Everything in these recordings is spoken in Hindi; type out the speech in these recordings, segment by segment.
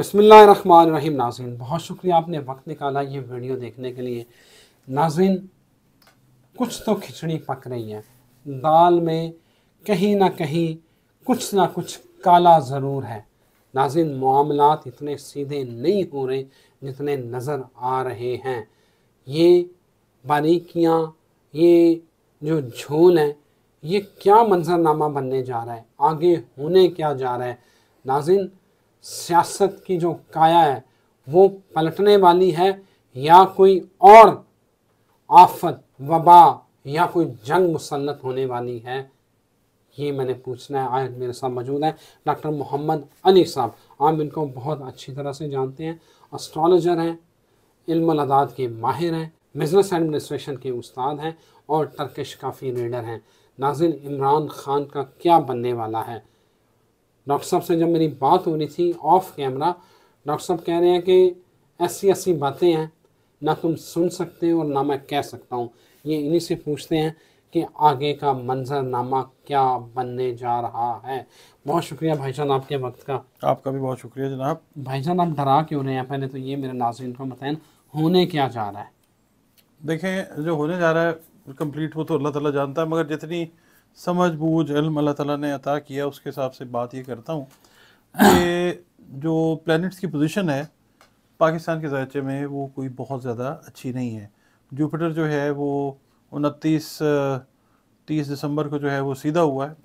बसमिल्लाम नाजिन बहुत शुक्रिया आपने वक्त निकाला ये वीडियो देखने के लिए नाजिन कुछ तो खिचड़ी पक रही है दाल में कहीं ना कहीं कुछ ना कुछ काला ज़रूर है नाजिन मामला इतने सीधे नहीं हो रहे जितने नज़र आ रहे हैं ये बारीकियाँ ये जो झोल है ये क्या मंजरनामा बनने जा रहा है आगे होने क्या जा रहा है नाजिन सियासत की जो काया है वो पलटने वाली है या कोई और आफत वबा या कोई जंग मुसलत होने वाली है ये मैंने पूछना है आज मेरे साथ मौजूद है डॉक्टर मोहम्मद अली साहब आप इनको बहुत अच्छी तरह से जानते हैं एस्ट्रोलॉजर हैं इल्मदाद के माहिर हैं बिजनेस एडमिनिस्ट्रेशन के उस्ताद हैं और टर्किश काफ़ी रीडर हैं नाजिन इमरान खान का क्या बनने वाला है डॉक्टर साहब से जब मेरी बात हो रही थी ऑफ कैमरा डॉक्टर साहब कह रहे हैं कि ऐसी ऐसी बातें हैं ना तुम सुन सकते हो और ना मैं कह सकता हूँ ये इन्हीं से पूछते हैं कि आगे का मंजरनामा क्या बनने जा रहा है बहुत शुक्रिया भाईजान आपके वक्त का आपका भी बहुत शुक्रिया जनाब भाईजान आप डरा क्यों रहे हैं पहले तो ये मेरे नाजिन को बताएं होने क्या जा रहा है देखें जो होने जा रहा है कंप्लीट वो तो अल्लाह ताला जानता है मगर जितनी समझ बूझ इल्म अल्लाह ताला ने अता किया उसके हिसाब से बात ये करता हूँ कि जो प्लैनेट्स की पोजीशन है पाकिस्तान के जायचे में वो कोई बहुत ज़्यादा अच्छी नहीं है जुपिटर जो है वो उनतीस तीस दिसंबर को जो है वो सीधा हुआ है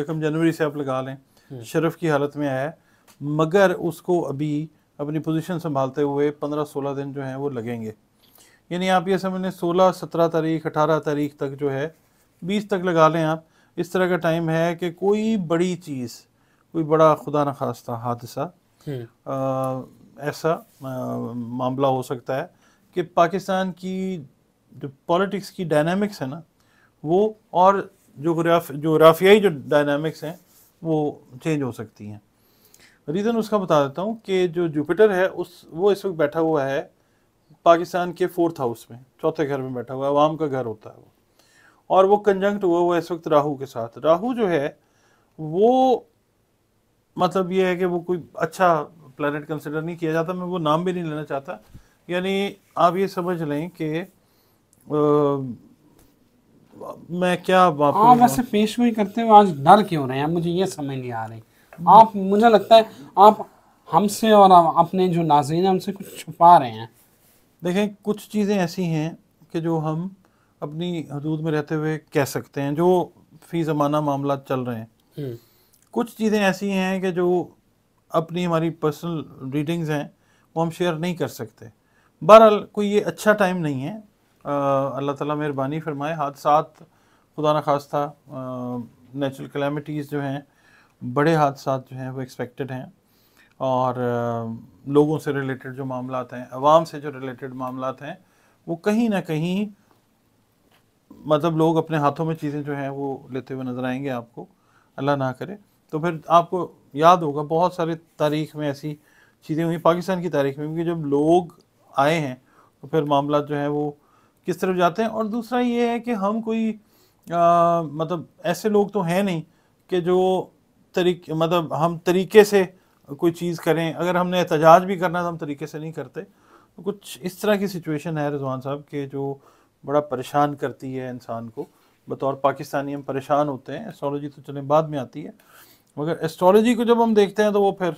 यकम जनवरी से आप लगा लें हम्म। शरफ की हालत में आया है मगर उसको अभी अपनी पोजीशन संभालते हुए पंद्रह सोलह दिन जो हैं वो लगेंगे यानी आप ये समझ लें सोलह सत्रह तारीख अठारह तारीख तक जो है बीस तक लगा लें आप इस तरह का टाइम है कि कोई बड़ी चीज़ कोई बड़ा खुदा न खास्ता हादसा हम्म। ऐसा मामला हो सकता है कि पाकिस्तान की जो पॉलिटिक्स की डायनामिक्स है ना वो और जो जोग्राफियाई जो डायनामिक्स हैं वो चेंज हो सकती हैं रीज़न उसका बता देता हूँ कि जो जुपिटर है उस वो इस वक्त बैठा हुआ है पाकिस्तान के फोर्थ हाउस में चौथे घर में बैठा हुआ है आवाम का घर होता है वो और वो कंजंक्ट हुआ हुआ इस वक्त राहु के साथ राहु जो है वो मतलब ये है कि वो कोई अच्छा प्लानट कंसिडर नहीं किया जाता मैं वो नाम भी नहीं लेना चाहता यानी आप ये समझ लें कि मैं क्या आप वैसे पेशगोई करते हुए आज डर क्यों रहे हैं मुझे ये समझ नहीं आ रही आप मुझे लगता है आप हमसे और अपने जो नाजीन उनसे कुछ छुपा रहे हैं देखें कुछ चीज़ें ऐसी हैं कि जो हम अपनी हदूद में रहते हुए कह सकते हैं जो फी ज़माना मामला चल रहे हैं हम्म। कुछ चीज़ें ऐसी हैं कि जो अपनी हमारी पर्सनल रीडिंग्स हैं वो हम शेयर नहीं कर सकते बहरहाल कोई ये अच्छा टाइम नहीं है अल्लाह ताला मेहरबानी फरमाए हादसा खुदा न खास्ता नेचुरल कलेमिटीज़ जो हैं बड़े हादसा जो हैं वो एक्सपेक्टेड हैं और आ, लोगों से रिलेटेड जो मामला हैं आवाम से जो रिलेटेड मामला हैं वो कहीं ना कहीं मतलब लोग अपने हाथों में चीज़ें जो हैं वो लेते हुए नज़र आएंगे आपको अल्लाह ना करे तो फिर आपको याद होगा बहुत सारे तारीख में ऐसी चीज़ें हुई पाकिस्तान की तारीख में क्योंकि जब लोग आए हैं तो फिर मामला जो है वो किस तरफ जाते हैं और दूसरा ये है कि हम कोई आ, मतलब ऐसे लोग तो हैं नहीं कि जो तरीक मतलब हम तरीके से कोई चीज़ करें अगर हमने एहतजाज भी करना तो हम तरीके से नहीं करते तो कुछ इस तरह की सिचुएशन है रिजवान साहब के जो बड़ा परेशान करती है इंसान को बतौर पाकिस्तानी हम परेशान होते हैं एस्ट्रोलॉजी तो चले बाद में आती है मगर एस्ट्रोलॉजी को जब हम देखते हैं तो वो फिर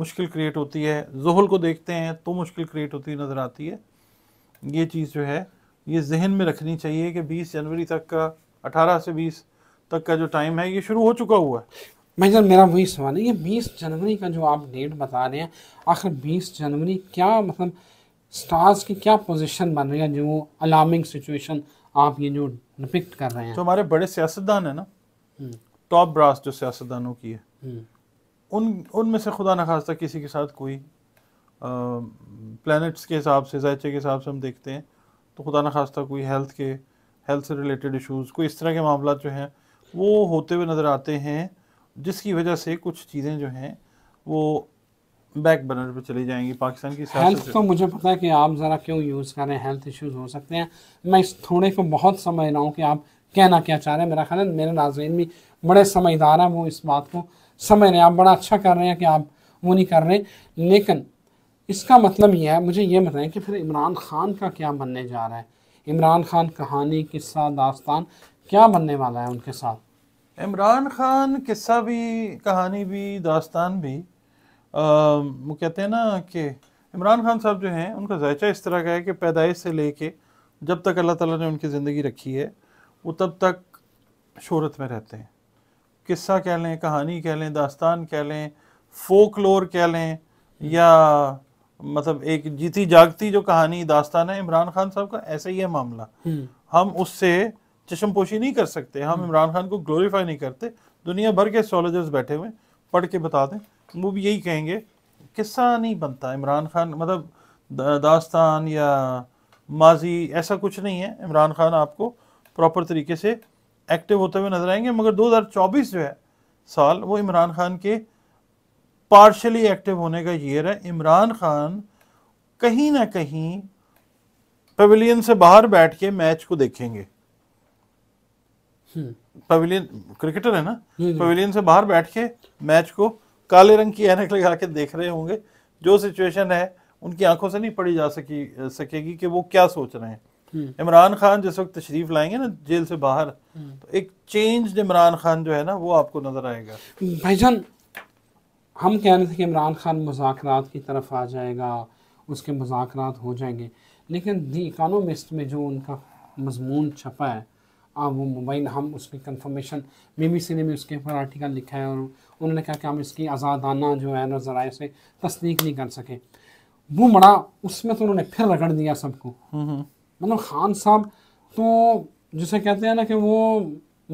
मुश्किल क्रिएट होती है जहल को देखते हैं तो मुश्किल क्रिएट होती नज़र आती है ये चीज़ जो है ये जहन में रखनी चाहिए कि 20 जनवरी तक का 18 से 20 तक का जो टाइम है ये शुरू हो चुका हुआ है भाई सर मेरा वही सवाल है ये बीस जनवरी का जो आप डेट बता रहे हैं आखिर बीस जनवरी क्या मतलब स्टार्स की क्या पोजीशन बन रही है जो अलार्मिंग सिचुएशन आप ये जो डिपिक्ट कर रहे हैं तो हमारे बड़े सियासतदान है ना हम्म। टॉप ब्रास जो सियासतदानों की है हम्म। उन उनमें से खुदा न खास्ता किसी के साथ कोई प्लैनेट्स के हिसाब से जायचे के हिसाब से हम देखते हैं तो खुदा न खास्ता कोई हेल्थ के हेल्थ से रिलेटेड इशूज़ कोई इस तरह के मामला जो हैं वो होते हुए नज़र आते हैं जिसकी वजह से कुछ चीज़ें जो हैं वो बैक बर्नर पे चली जाएंगी पाकिस्तान की हेल्थ तो मुझे पता है कि आप ज़रा क्यों यूज़ करें हेल्थ इश्यूज हो सकते हैं मैं इस थोड़े को बहुत समझ रहा हूँ कि आप कहना क्या चाह रहे हैं मेरा ख्याल है मेरे नाजरन भी बड़े समझदार हैं वो इस बात को समझ रहे हैं आप बड़ा अच्छा कर रहे हैं कि आप वो नहीं कर रहे लेकिन इसका मतलब यह है मुझे ये बताएं कि फिर इमरान खान का क्या बनने जा रहा है इमरान खान कहानी किस्सा दास्तान क्या बनने वाला है उनके साथ इमरान खान किस्सा भी कहानी भी दास्तान भी वो कहते हैं ना कि इमरान खान साहब जो हैं उनका जायचा इस तरह का है कि पैदाइश से लेके जब तक अल्लाह ताला ने उनकी ज़िंदगी रखी है वो तब तक शहरत में रहते हैं किस्सा कह लें कहानी कह लें दास्तान कह लें फोकलोर कह लें या मतलब एक जीती जागती जो कहानी दास्तान है इमरान खान साहब का ऐसा ही है मामला हम्म। हम उससे चशमपोशी नहीं कर सकते हम हम्म। इमरान खान को ग्लोरीफाई नहीं करते दुनिया भर के सोलोजर्स बैठे हुए पढ़ के बता दें वो भी यही कहेंगे किस्सा नहीं बनता इमरान खान मतलब दास्तान या माजी ऐसा कुछ नहीं है इमरान खान आपको प्रॉपर तरीके से एक्टिव होते हुए नजर आएंगे मगर 2024 जो है साल वो इमरान खान के पार्शली एक्टिव होने का ईयर है इमरान खान कहीं ना कहीं पवेलियन से बाहर बैठ के मैच को देखेंगे पवेलियन हम्म। क्रिकेटर है ना पवेलियन हम्म। से बाहर बैठ के मैच को काले रंग की एनक लगा के देख रहे होंगे जो सिचुएशन है उनकी आंखों से नहीं पड़ी जा सकी सकेगी कि वो क्या सोच रहे हैं हम्म। इमरान खान जिस वक्त तशरीफ लाएंगे ना जेल से बाहर हम्म। तो एक चेंज इमरान खान जो है ना वो आपको नजर आएगा भाईजान हम कह रहे थे कि इमरान खान मुजात की तरफ आ जाएगा उसके मुजाक हो जाएंगे लेकिन दी इकानोमिस्ट में जो उनका मजमून छपा है वो मोबाइल हम उसकी कन्फर्मेशन बीबीसी ने भी उसके ऊपर आर्टिकल लिखा है और उन्होंने कहा कि हम इसकी आज़ादाना जो है ना ज़रा से तस्दीक नहीं कर सके वो मरा उसमें तो उन्होंने फिर रगड़ दिया सबको हम्म, हम्म। मतलब खान साहब तो जिसे कहते हैं ना कि वो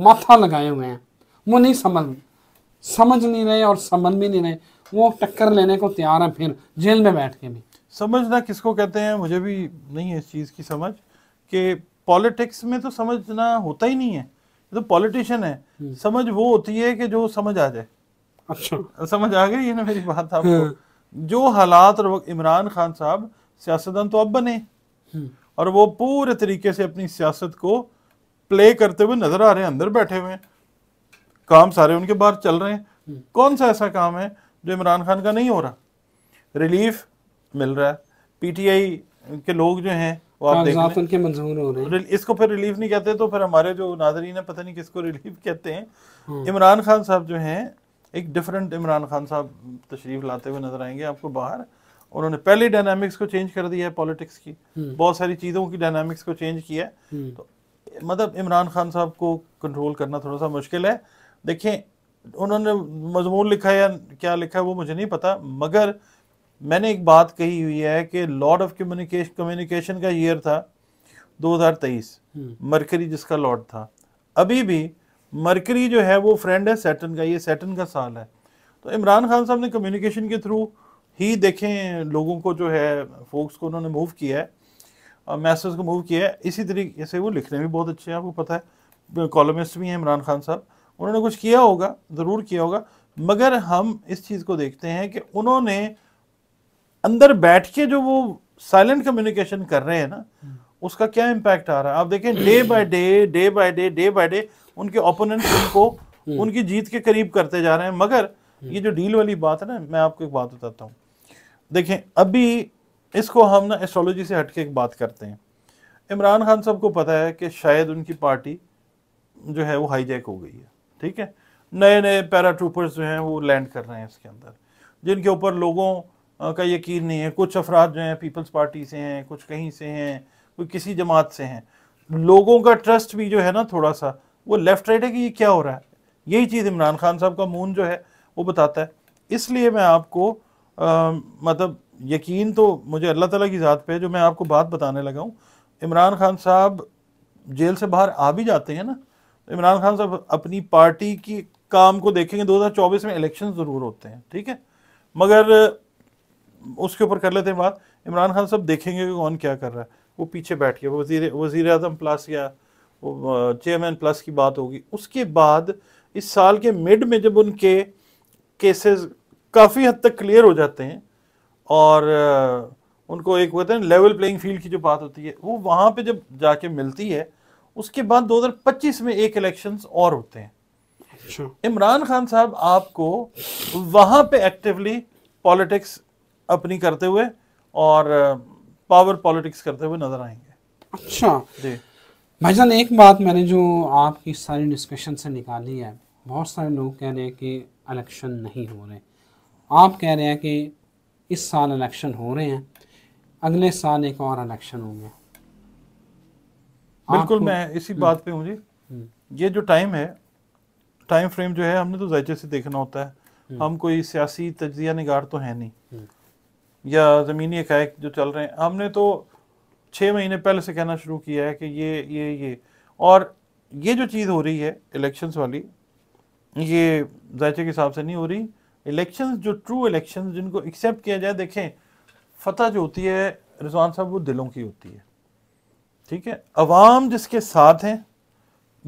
माथा लगाए हुए हैं वो नहीं समझ समझ नहीं रहे और समझ भी नहीं रहे वो टक्कर लेने को तैयार है फिर जेल में बैठ के भी समझना किसको कहते हैं मुझे भी नहीं है इस चीज़ की समझ कि पॉलिटिक्स में तो समझना होता ही नहीं है तो पॉलिटिशियन है हम्म। समझ वो होती है कि जो समझ आ जाए अच्छा समझ आ गई है ना मेरी बात आपको हाँ। जो हालात इमरान खान साहब सियासतदान तो अब बने हम्म। और वो पूरे तरीके से अपनी सियासत को प्ले करते हुए नजर आ रहे हैं अंदर बैठे हुए काम सारे उनके बाहर चल रहे हैं हम्म। कौन सा ऐसा काम है जो इमरान खान का नहीं हो रहा रिलीफ मिल रहा है पीटीआई के लोग जो हैं वो आप उनके मंजूर हो रहे हैं इसको फिर रिलीफ नहीं कहते तो फिर हमारे जो नाजरीन है पता नहीं किसको रिलीफ कहते हैं हाँ। इमरान खान साहब जो हैं एक डिफरेंट इमरान खान साहब तशरीफ लाते हुए नजर आएंगे आपको बाहर उन्होंने पहले डायनामिक्स को चेंज कर दिया है पॉलिटिक्स की हम्म। बहुत सारी चीज़ों की डायनामिक्स को चेंज किया है हम्म। तो मतलब इमरान खान साहब को कंट्रोल करना थोड़ा सा मुश्किल है देखें उन्होंने मजमून लिखा है या क्या लिखा है वो मुझे नहीं पता मगर मैंने एक बात कही हुई है कि लॉर्ड ऑफ कम्युनिकेशन कम्युनिकेशन का ईयर था 2023 मरकरी हम्म। जिसका लॉर्ड था अभी भी मरकरी जो है वो फ्रेंड है सैटन का ये सैटन का साल है तो इमरान खान साहब ने कम्युनिकेशन के थ्रू ही देखें लोगों को जो है फोक्स को उन्होंने मूव किया है और मैसेज को मूव किया है इसी तरीके से वो लिखने भी बहुत अच्छे हैं आपको पता है कॉलमिस्ट भी हैं इमरान खान साहब उन्होंने कुछ किया होगा ज़रूर किया होगा मगर हम इस चीज़ को देखते हैं कि उन्होंने अंदर बैठ के जो वो साइलेंट कम्युनिकेशन कर रहे हैं ना हम्म। उसका क्या इम्पैक्ट आ रहा है आप देखें day by day day by day day by day उनके ओपोनेंट उनको हम्म। उनकी जीत के करीब करते जा रहे हैं मगर हम्म। ये जो डील वाली बात है ना मैं आपको एक बात बताता हूँ देखें अभी इसको हम ना एस्ट्रोलॉजी से हटके एक बात करते हैं इमरान खान साहब को पता है कि शायद उनकी पार्टी जो है वो हाईजैक हो गई है ठीक है नए नए पैरा ट्रूपर्स जो हैं वो लैंड कर रहे हैं इसके अंदर जिनके ऊपर लोगों का यकीन नहीं है कुछ अफराद जो हैं पीपल्स पार्टी से हैं कुछ कहीं से हैं कोई किसी जमात से हैं लोगों का ट्रस्ट भी जो है ना थोड़ा सा वो लेफ्ट राइट है कि ये क्या हो रहा है यही चीज़ इमरान खान साहब का मून जो है वो बताता है इसलिए मैं आपको आ, मतलब यकीन तो मुझे अल्लाह ताला की ज़ात पे जो मैं आपको बात बताने लगा हूँ इमरान खान साहब जेल से बाहर आ भी जाते हैं ना तो इमरान खान साहब अपनी पार्टी की काम को देखेंगे 2024 में इलेक्शन ज़रूर होते हैं ठीक है मगर उसके ऊपर कर लेते हैं बात इमरान खान साहब देखेंगे कि कौन क्या कर रहा है वो पीछे बैठ गया वजीर वजीर अजम प्लस या चेयरमैन प्लस की बात होगी उसके बाद इस साल के मिड में जब उनके केसेस काफ़ी हद तक क्लियर हो जाते हैं और उनको एक कहते हैं लेवल प्लेइंग फील्ड की जो बात होती है वो वहाँ पे जब जाके मिलती है उसके बाद 2025 में एक इलेक्शन और होते हैं इमरान खान साहब आपको वहाँ पे एक्टिवली पॉलिटिक्स अपनी करते हुए और पावर पॉलिटिक्स करते हुए नजर आएंगे अच्छा जी भाईजान एक बात मैंने जो आपकी सारी डिस्कशन से निकाली है बहुत सारे लोग कह रहे हैं कि इलेक्शन नहीं हो रहे आप कह रहे हैं कि इस साल इलेक्शन हो रहे हैं अगले साल एक और इलेक्शन होंगे बिल्कुल मैं इसी हम्म। बात पे हूँ जी हम्म। ये जो टाइम है टाइम फ्रेम जो है हमने तो जायचे से देखना होता है हम्म। हम कोई सियासी तजिया निगार तो है नहीं या ज़मीनी हक़ जो चल रहे हैं हमने तो छः महीने पहले से कहना शुरू किया है कि ये ये ये और ये जो चीज़ हो रही है इलेक्शंस वाली ये जायचे के हिसाब से नहीं हो रही इलेक्शंस जो ट्रू इलेक्शंस जिनको एक्सेप्ट किया जाए देखें फतह जो होती है रिजवान साहब वो दिलों की होती है ठीक है अवाम जिसके साथ हैं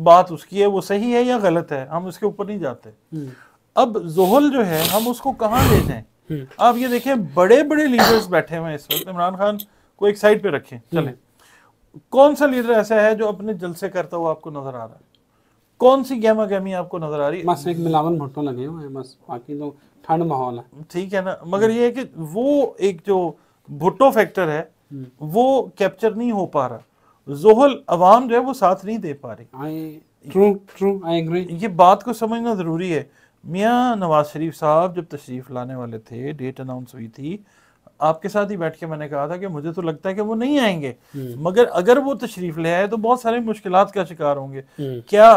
बात उसकी है वो सही है या गलत है हम उसके ऊपर नहीं जाते हम्म। अब जोहल जो है हम उसको कहाँ ले जाएँ आप ये देखें बड़े बड़े लीडर्स बैठे हुए हैं इस वक्त इमरान खान को एक साइड पे रखें चले कौन सा लीडर ऐसा है जो अपने जलसे करता हुआ आपको नजर आ रहा है कौन सी गहमा गहमी आपको नजर आ रही है बस एक मिलावन भुट्टो लगे हुए हैं बस बाकी तो ठंड माहौल है ठीक है ना मगर ये है कि वो एक जो भुट्टो फैक्टर है हम्म। वो कैप्चर नहीं हो पा रहा जोहल अवाम जो है वो साथ नहीं दे पा रही ट्रू ट्रू आई एग्री ये बात को समझना जरूरी है मियाँ नवाज़ शरीफ साहब जब तशरीफ़ लाने वाले थे डेट अनाउंस हुई थी आपके साथ ही बैठ के मैंने कहा था कि मुझे तो लगता है कि वो नहीं आएंगे हम्म। मगर अगर वो तशरीफ़ ले आए तो बहुत सारे मुश्किल का शिकार होंगे हम्म। क्या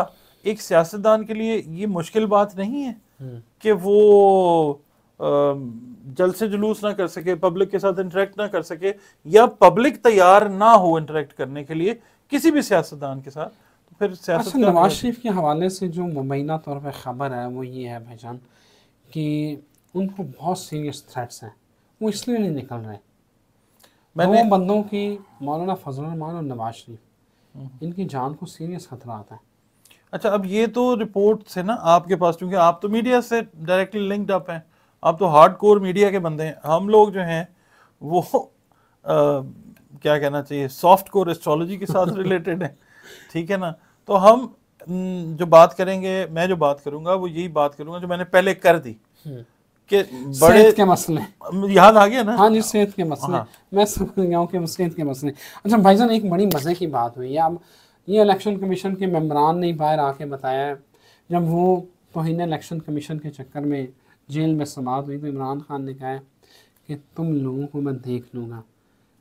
एक सियासतदान के लिए ये मुश्किल बात नहीं है हम्म। कि वो जल से जुलूस ना कर सके पब्लिक के साथ इंटरेक्ट ना कर सके या पब्लिक तैयार ना हो इंटरेक्ट करने के लिए किसी भी सियासतदान के साथ तो फिर अच्छा नवाज शरीफ के हवाले से जो मुबैना तौर पर ख़बर है वो ये है जान कि उनको बहुत सीरियस थ्रेट्स हैं वो इसलिए नहीं निकल रहे मैंने बंदों की मौलाना फजलरहमान और नवाज शरीफ हम्म। इनकी जान को सीरियस खतरा आता है अच्छा अब ये तो रिपोर्ट से ना आपके पास क्योंकि आप तो मीडिया से डायरेक्टली लिंक्ड अप हैं आप तो हार्ड कोर मीडिया के बंदे हैं हम लोग जो हैं वो आ, क्या कहना चाहिए सॉफ्ट कोर एस्ट्रोलॉजी के साथ रिलेटेड हैं ठीक है ना तो हम जो बात करेंगे मैं जो बात करूंगा वो यही बात करूंगा जो मैंने पहले कर दी हम्म। कि बड़े के मसले याद आ गया ना हाँ जी सेहत के मसले हाँ। मैं समझ गया हूँ कि सेहत के मसले अच्छा भाई भाईजान एक बड़ी मज़े की बात हुई है अब ये इलेक्शन कमीशन के मेम्बरान ने बाहर आके बताया जब वो तोहन इलेक्शन कमीशन के चक्कर में जेल में समाप्त हुई तो इमरान खान ने कहा कि तुम लोगों को मैं देख लूँगा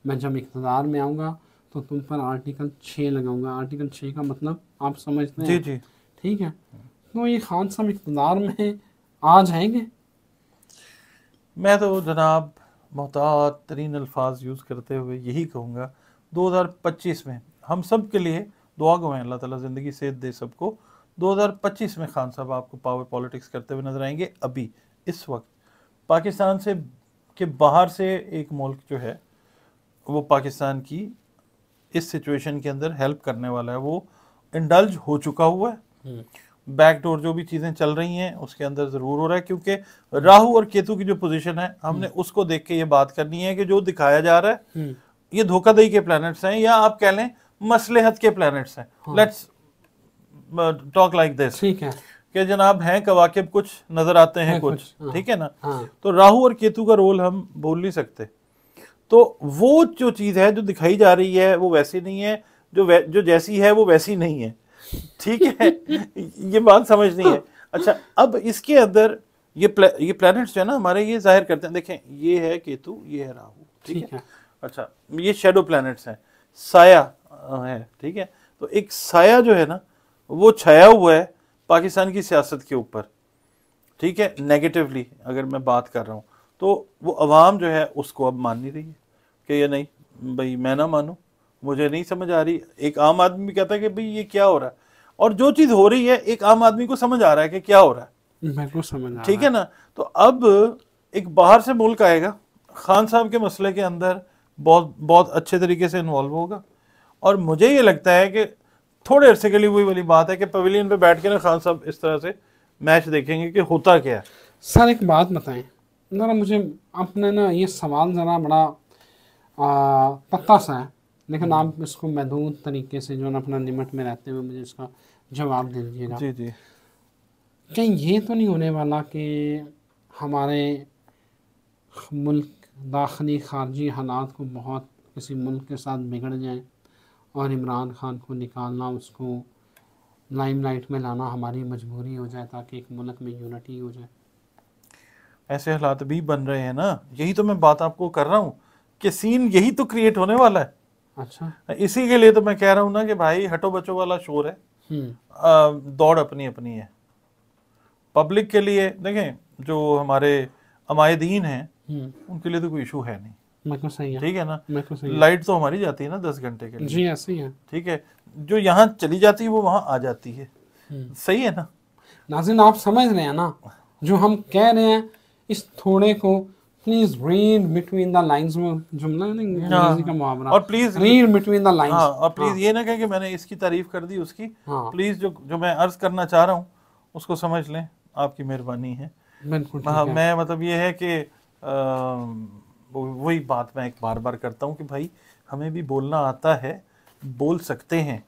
मैं जब इकतदार में आऊँगा तो तुम पर आर्टिकल छः लगाऊंगा आर्टिकल छः का मतलब आप समझते हैं जी जी ठीक है तो ये खान साहब इकतदार में आ जाएंगे मैं तो जनाब मोहतात तरीन अल्फाज यूज़ करते हुए यही कहूँगा 2025 में हम सब के लिए दुआ गो हैं अल्लाह ताला ज़िंदगी सेहत दे सबको 2025 में खान साहब आपको पावर पॉलिटिक्स करते हुए नज़र आएंगे अभी इस वक्त पाकिस्तान से के बाहर से एक मुल्क जो है वो पाकिस्तान की इस सिचुएशन के अंदर हेल्प करने वाला है वो इंडल्ज हो चुका हुआ है बैकडोर हम्म। जो भी चीज़ें चल रही हैं उसके अंदर ज़रूर हो रहा है क्योंकि राहु और केतु की जो पोजीशन है हमने हम्म। उसको देख के ये बात करनी है कि जो दिखाया जा रहा है हम्म। ये धोखादही के प्लैनेट्स हैं या आप कह लें मसलेहत के प्लैनेट्स हैं लेट्स टॉक लाइक दिस ठीक है कि जनाब हैं कवाकिब कुछ नजर आते हैं कुछ हाँ। ठीक है ना हाँ। तो राहु और केतु का रोल हम बोल नहीं सकते तो वो जो चीज़ है जो दिखाई जा रही है वो वैसी नहीं है जो जो जैसी है वो वैसी नहीं है ठीक है ये बात समझ नहीं है अच्छा अब इसके अंदर ये प्ले, ये प्लैनेट्स जो है ना हमारे ये जाहिर करते हैं देखें ये है केतु ये है राहु ठीक है? है अच्छा ये शेडो प्लैनेट्स हैं साया है ठीक है तो एक साया जो है ना वो छाया हुआ है पाकिस्तान की सियासत के ऊपर ठीक है नेगेटिवली अगर मैं बात कर रहा हूँ तो वो अवाम जो है उसको अब मान नहीं रही है कि ये नहीं भाई मैं ना मानूँ मुझे नहीं समझ आ रही एक आम आदमी भी कहता है कि भाई ये क्या हो रहा है और जो चीज़ हो रही है एक आम आदमी को समझ आ रहा है कि क्या हो रहा है मेरे को समझ ठीक है ना तो अब एक बाहर से मुल्क आएगा खान साहब के मसले के अंदर बहुत बहुत अच्छे तरीके से इन्वॉल्व होगा और मुझे ये लगता है कि थोड़े अरसे के लिए वही वाली बात है कि पवेलियन पे बैठ के ना खान साहब इस तरह से मैच देखेंगे कि होता क्या है सर एक बात बताएं ना मुझे आपने ना ये सवाल ज़रा बड़ा पता सा है लेकिन आप हम्म। इसको महदूद तरीके से जो ना अपना निमट में रहते हुए मुझे इसका जवाब दे दीजिएगा जी जी क्या ये तो नहीं होने वाला कि हमारे मुल्क दाखिली खारजी हालात को बहुत किसी मुल्क के साथ बिगड़ जाए और इमरान खान को निकालना उसको लाइमलाइट में लाना हमारी मजबूरी हो जाए ताकि एक मुल्क में यूनिटी हो जाए ऐसे हालात भी बन रहे हैं ना यही तो मैं बात आपको कर रहा हूँ कि सीन यही तो क्रिएट होने वाला है अच्छा इसी के लिए तो मैं कह रहा हूँ ना कि भाई हटो बचो वाला शोर है हम्म। दौड़ अपनी अपनी है पब्लिक के लिए देखें जो हमारे अमायदीन हैं हम्म। उनके लिए तो कोई इशू है नहीं ठीक है ना लाइट तो हमारी जाती है ना दस घंटे के लिए जी है ठीक है जो यहाँ चली जाती है वो वहाँ आ जाती है हम्म। सही है ना नाजिन आप समझ रहे हैं ना जो हम कह रहे हैं इस थोड़े को please read between the lines में जुमला नहीं अंग्रेजी हाँ। का मुहावरा और please read between the lines और प्लीज हाँ। ये ना कहें कि मैंने इसकी तारीफ कर दी उसकी प्लीज हाँ। जो जो मैं अर्ज करना चाह रहा हूँ उसको समझ लें आपकी मेहरबानी है बिल्कुल मैं मतलब ये है कि वही बात मैं एक बार बार करता हूँ कि भाई हमें भी बोलना आता है बोल सकते हैं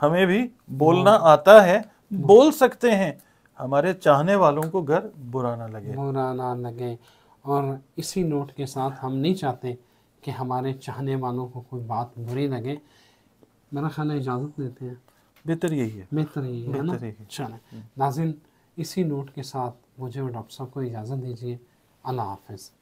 हमें भी बोलना आता है बोल सकते हैं हमारे चाहने वालों को घर बुरा ना लगे बुरा ना लगे और इसी नोट के साथ हम नहीं चाहते कि हमारे चाहने वालों को कोई बात बुरी लगे मेरा ख्याल इजाज़त देते हैं बेहतर यही है बेहतर यही है ना चलें हम्म। नाजिन इसी नोट के साथ मुझे और डॉक्टर साहब को इजाज़त दीजिए अल्लाह हाफिज़